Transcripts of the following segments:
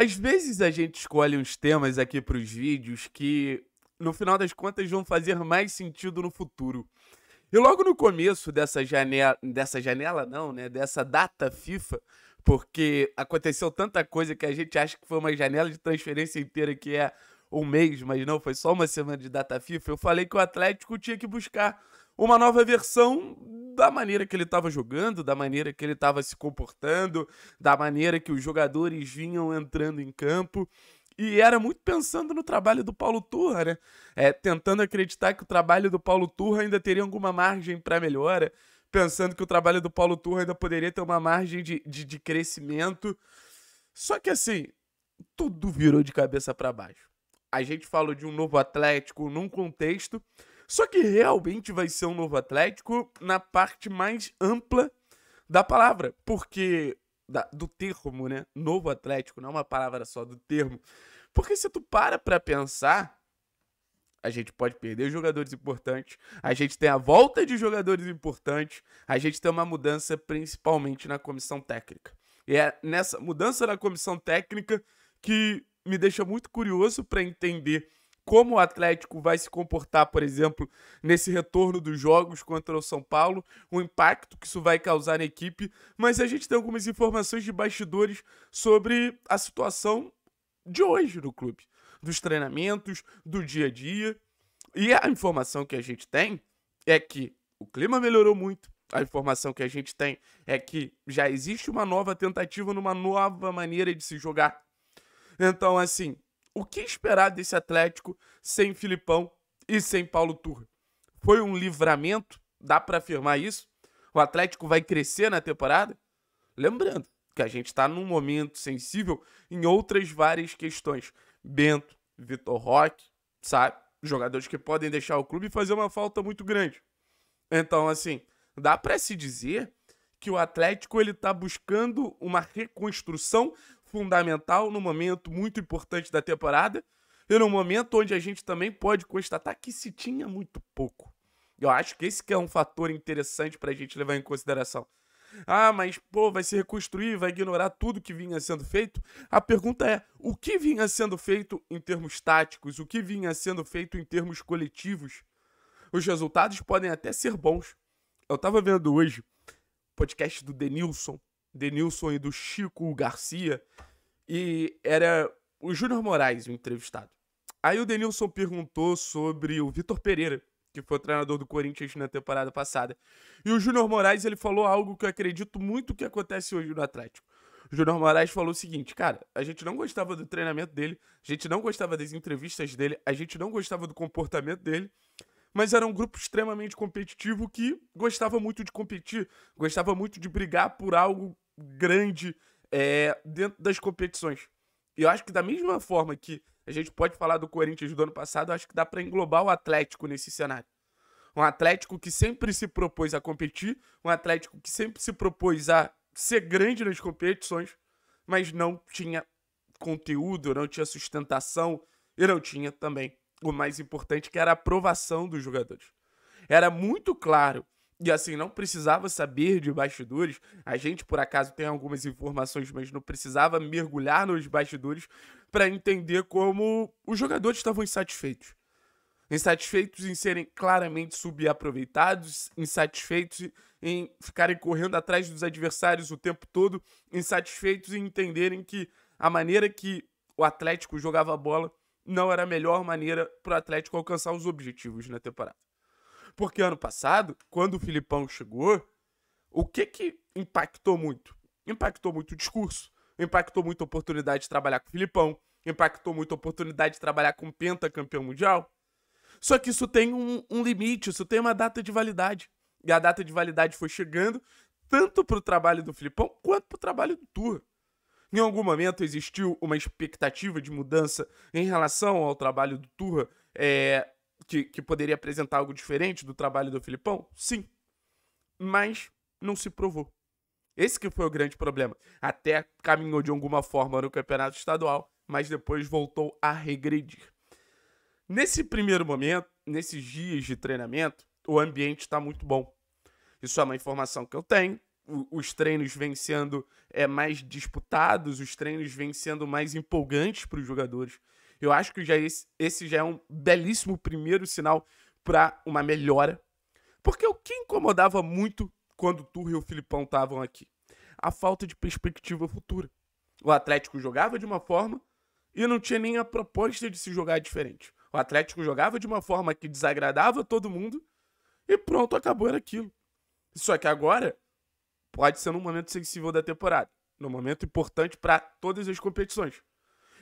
Às vezes a gente escolhe uns temas aqui para os vídeos que, no final das contas, vão fazer mais sentido no futuro. E logo no começo dessa janela, dessa janela não, né, dessa data FIFA, porque aconteceu tanta coisa que a gente acha que foi uma janela de transferência inteira que é um mês, mas não, foi só uma semana de data FIFA. Eu falei que o Atlético tinha que buscar uma nova versão da maneira que ele estava jogando, da maneira que ele estava se comportando, da maneira que os jogadores vinham entrando em campo. E era muito pensando no trabalho do Paulo Turra, né? É, tentando acreditar que o trabalho do Paulo Turra ainda teria alguma margem para melhora, pensando que o trabalho do Paulo Turra ainda poderia ter uma margem de, de, de crescimento. Só que assim, tudo virou de cabeça para baixo. A gente falou de um novo Atlético num contexto só que realmente vai ser um novo Atlético na parte mais ampla da palavra, porque da, do termo, né? Novo Atlético, não é uma palavra só do termo. Porque se tu para pra pensar, a gente pode perder jogadores importantes, a gente tem a volta de jogadores importantes, a gente tem uma mudança principalmente na comissão técnica. E é nessa mudança na comissão técnica que me deixa muito curioso para entender como o Atlético vai se comportar, por exemplo, nesse retorno dos jogos contra o São Paulo, o impacto que isso vai causar na equipe, mas a gente tem algumas informações de bastidores sobre a situação de hoje no clube, dos treinamentos, do dia a dia. E a informação que a gente tem é que o clima melhorou muito. A informação que a gente tem é que já existe uma nova tentativa numa nova maneira de se jogar. Então, assim, o que esperar desse Atlético sem Filipão e sem Paulo Turra? Foi um livramento? Dá para afirmar isso? O Atlético vai crescer na temporada? Lembrando que a gente está num momento sensível em outras várias questões. Bento, Vitor Roque, sabe? Jogadores que podem deixar o clube e fazer uma falta muito grande. Então, assim, dá para se dizer que o Atlético ele está buscando uma reconstrução fundamental, num momento muito importante da temporada e num momento onde a gente também pode constatar que se tinha muito pouco. Eu acho que esse que é um fator interessante para a gente levar em consideração. Ah, mas pô, vai se reconstruir, vai ignorar tudo que vinha sendo feito? A pergunta é: o que vinha sendo feito em termos táticos? O que vinha sendo feito em termos coletivos? Os resultados podem até ser bons. Eu estava vendo hoje podcast do Denilson, Denilson e do Chico Garcia. E era o Júnior Moraes o entrevistado. Aí o Denilson perguntou sobre o Vitor Pereira, que foi o treinador do Corinthians na temporada passada. E o Júnior Moraes ele falou algo que eu acredito muito que acontece hoje no Atlético. O Júnior Moraes falou o seguinte, cara, a gente não gostava do treinamento dele, a gente não gostava das entrevistas dele, a gente não gostava do comportamento dele, mas era um grupo extremamente competitivo que gostava muito de competir, gostava muito de brigar por algo grande é, dentro das competições. E eu acho que da mesma forma que a gente pode falar do Corinthians do ano passado, eu acho que dá para englobar o Atlético nesse cenário. Um Atlético que sempre se propôs a competir, um Atlético que sempre se propôs a ser grande nas competições, mas não tinha conteúdo, não tinha sustentação e não tinha também o mais importante, que era a aprovação dos jogadores. Era muito claro e assim, não precisava saber de bastidores. A gente, por acaso, tem algumas informações, mas não precisava mergulhar nos bastidores para entender como os jogadores estavam insatisfeitos. Insatisfeitos em serem claramente subaproveitados, insatisfeitos em ficarem correndo atrás dos adversários o tempo todo, insatisfeitos em entenderem que a maneira que o Atlético jogava a bola não era a melhor maneira para o Atlético alcançar os objetivos na temporada. Porque ano passado, quando o Filipão chegou, o que que impactou muito? Impactou muito o discurso, impactou muito a oportunidade de trabalhar com o Filipão, impactou muito a oportunidade de trabalhar com o pentacampeão mundial. Só que isso tem um, um limite, isso tem uma data de validade. E a data de validade foi chegando, tanto para o trabalho do Filipão quanto para o trabalho do Turra. Em algum momento existiu uma expectativa de mudança em relação ao trabalho do Turra é, que, que poderia apresentar algo diferente do trabalho do Filipão? Sim. Mas não se provou. Esse que foi o grande problema. Até caminhou de alguma forma no campeonato estadual, mas depois voltou a regredir. Nesse primeiro momento, nesses dias de treinamento, o ambiente está muito bom. Isso é uma informação que eu tenho. os treinos vêm sendo é, mais disputados, os treinos vêm sendo mais empolgantes para os jogadores. Eu acho que já é esse, esse já é um belíssimo primeiro sinal para uma melhora. Porque o que incomodava muito quando o Turra e o Filipão estavam aqui? A falta de perspectiva futura. O Atlético jogava de uma forma e não tinha nem a proposta de se jogar diferente. O Atlético jogava de uma forma que desagradava todo mundo e pronto, acabou era aquilo. Só que agora pode ser num momento sensível da temporada, num momento importante para todas as competições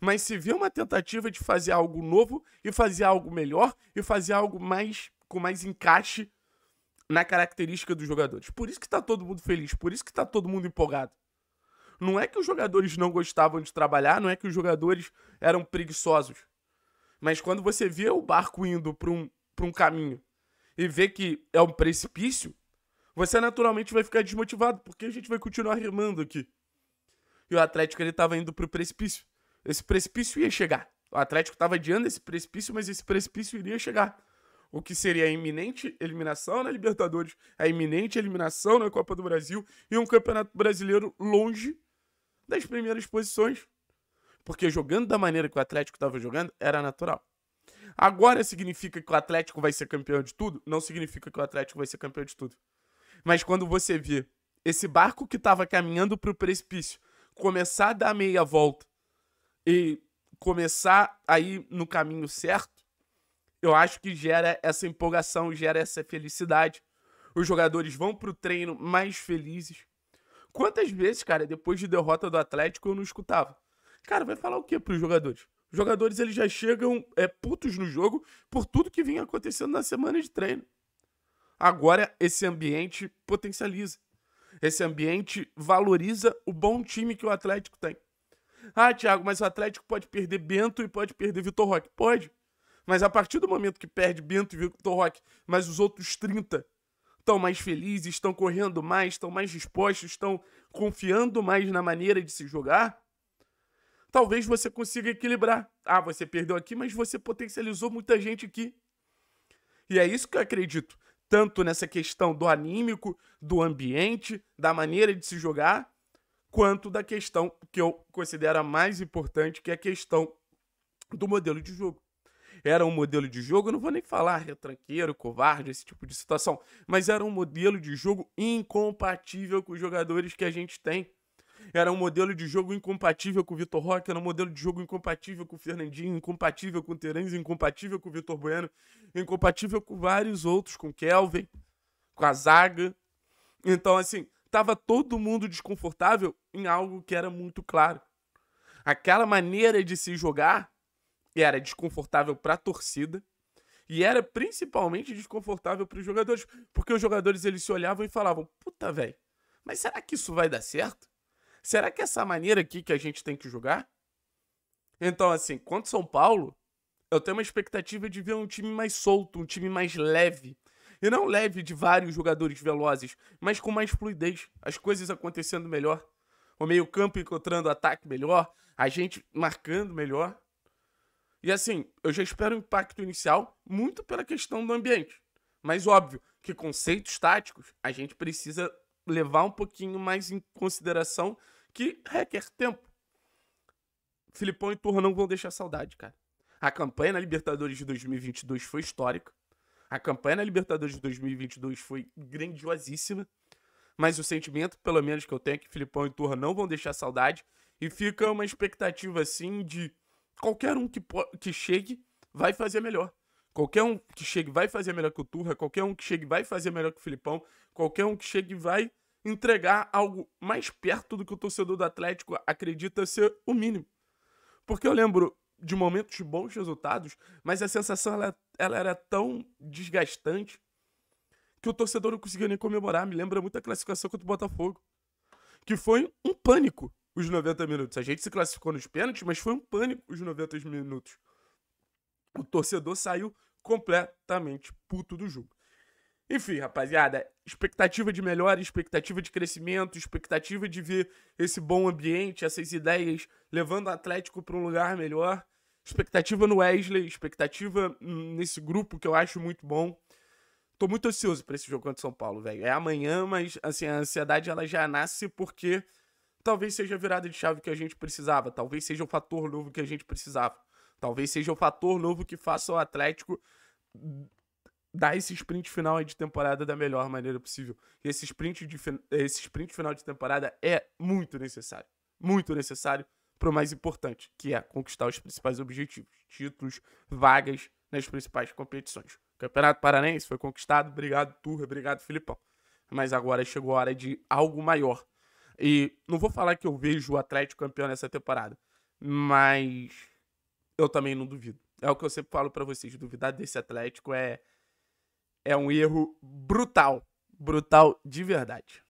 mas se vê uma tentativa de fazer algo novo e fazer algo melhor e fazer algo mais com mais encaixe na característica dos jogadores. Por isso que tá todo mundo feliz, por isso que tá todo mundo empolgado. Não é que os jogadores não gostavam de trabalhar, não é que os jogadores eram preguiçosos. Mas quando você vê o barco indo para um, um caminho e vê que é um precipício, você naturalmente vai ficar desmotivado, porque a gente vai continuar remando aqui. E o Atlético ele estava indo o precipício. Esse precipício ia chegar. O Atlético estava adiando esse precipício, mas esse precipício iria chegar. O que seria a iminente eliminação na Libertadores, a iminente eliminação na Copa do Brasil e um Campeonato Brasileiro longe das primeiras posições. Porque jogando da maneira que o Atlético estava jogando, era natural. Agora significa que o Atlético vai ser campeão de tudo? Não significa que o Atlético vai ser campeão de tudo. Mas quando você vê esse barco que estava caminhando para o precipício começar a dar meia volta e começar aí no caminho certo, eu acho que gera essa empolgação, gera essa felicidade. Os jogadores vão pro treino mais felizes. Quantas vezes, cara, depois de derrota do Atlético eu não escutava? Cara, vai falar o que pros jogadores? Os jogadores eles já chegam é, putos no jogo por tudo que vinha acontecendo na semana de treino. Agora esse ambiente potencializa. Esse ambiente valoriza o bom time que o Atlético tem. Ah, Thiago, mas o Atlético pode perder Bento e pode perder Vitor Roque. Pode. Mas a partir do momento que perde Bento e Vitor Roque, mas os outros 30 estão mais felizes, estão correndo mais, estão mais dispostos, estão confiando mais na maneira de se jogar, talvez você consiga equilibrar. Ah, você perdeu aqui, mas você potencializou muita gente aqui. E é isso que eu acredito, tanto nessa questão do anímico, do ambiente, da maneira de se jogar, quanto da questão que eu considero a mais importante, que é a questão do modelo de jogo. Era um modelo de jogo, não vou nem falar retranqueiro, covarde, esse tipo de situação, mas era um modelo de jogo incompatível com os jogadores que a gente tem. Era um modelo de jogo incompatível com o Vitor Roque, era um modelo de jogo incompatível com o Fernandinho, incompatível com o Terence, incompatível com o Vitor Bueno, incompatível com vários outros, com o Kelvin, com a zaga. Então, assim, estava todo mundo desconfortável em algo que era muito claro. Aquela maneira de se jogar era desconfortável para a torcida e era principalmente desconfortável para os jogadores, porque os jogadores eles se olhavam e falavam: "Puta, velho, mas será que isso vai dar certo? Será que essa maneira aqui que a gente tem que jogar?" Então, assim, quanto São Paulo, eu tenho uma expectativa de ver um time mais solto, um time mais leve, e não leve de vários jogadores velozes, mas com mais fluidez, as coisas acontecendo melhor, o meio-campo encontrando ataque melhor, a gente marcando melhor. E assim, eu já espero um impacto inicial muito pela questão do ambiente. Mas óbvio que conceitos táticos a gente precisa levar um pouquinho mais em consideração que requer tempo. Filipão e Turra não vão deixar saudade, cara. A campanha na Libertadores de 2022 foi histórica. A campanha na Libertadores de 2022 foi grandiosíssima, mas o sentimento, pelo menos que eu tenho, é que Filipão e Turra não vão deixar saudade e fica uma expectativa assim de qualquer um que, que chegue vai fazer melhor. Qualquer um que chegue vai fazer melhor que o Turra, qualquer um que chegue vai fazer melhor que o Filipão, qualquer um que chegue vai entregar algo mais perto do que o torcedor do Atlético acredita ser o mínimo. Porque eu lembro de momentos de bons resultados, mas a sensação ela, ela era tão desgastante que o torcedor não conseguia nem comemorar. Me lembra muito a classificação contra o Botafogo, que foi um pânico os 90 minutos. A gente se classificou nos pênaltis, mas foi um pânico os 90 minutos. O torcedor saiu completamente puto do jogo. Enfim, rapaziada, expectativa de melhora, expectativa de crescimento, expectativa de ver esse bom ambiente, essas ideias levando o Atlético para um lugar melhor. Expectativa no Wesley, expectativa nesse grupo que eu acho muito bom. Tô muito ansioso para esse jogo contra o São Paulo, velho. É amanhã, mas assim, a ansiedade ela já nasce porque talvez seja a virada de chave que a gente precisava, talvez seja o fator novo que a gente precisava. Talvez seja o fator novo que faça o Atlético dar esse sprint final de temporada da melhor maneira possível. E esse sprint, de, esse sprint final de temporada é muito necessário. Muito necessário para o mais importante, que é conquistar os principais objetivos: títulos, vagas nas principais competições. Campeonato Paranense foi conquistado, obrigado, Turra, obrigado, Filipão. Mas agora chegou a hora de algo maior. E não vou falar que eu vejo o Atlético campeão nessa temporada, mas eu também não duvido. É o que eu sempre falo para vocês: duvidar desse Atlético é, é um erro brutal. Brutal de verdade.